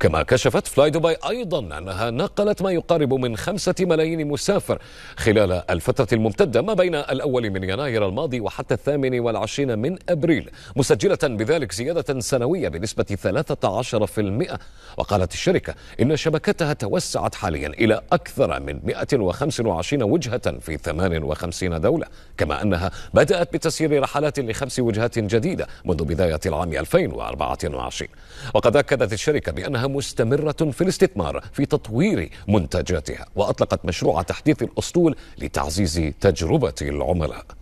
كما كشفت فلاي دبي أيضا أنها نقلت ما يقارب من خمسة ملايين مسافر خلال الفترة الممتدة ما بين الأول من يناير الماضي وحتى الثامن والعشرين من أبريل مسجلة بذلك زيادة سنوية بنسبة 13% وقالت الشركة إن شبكتها توسعت حاليا إلى أكثر من 125 وجهة في 58 دولة كما أنها بدأت بتسيير رحلات لخمس وجهات جديدة منذ بداية العام 2024 وقد أكدت الشركة بأنها مستمرة في الاستثمار في تطوير منتجاتها وأطلقت مشروع تحديث الأسطول لتعزيز تجربة العملاء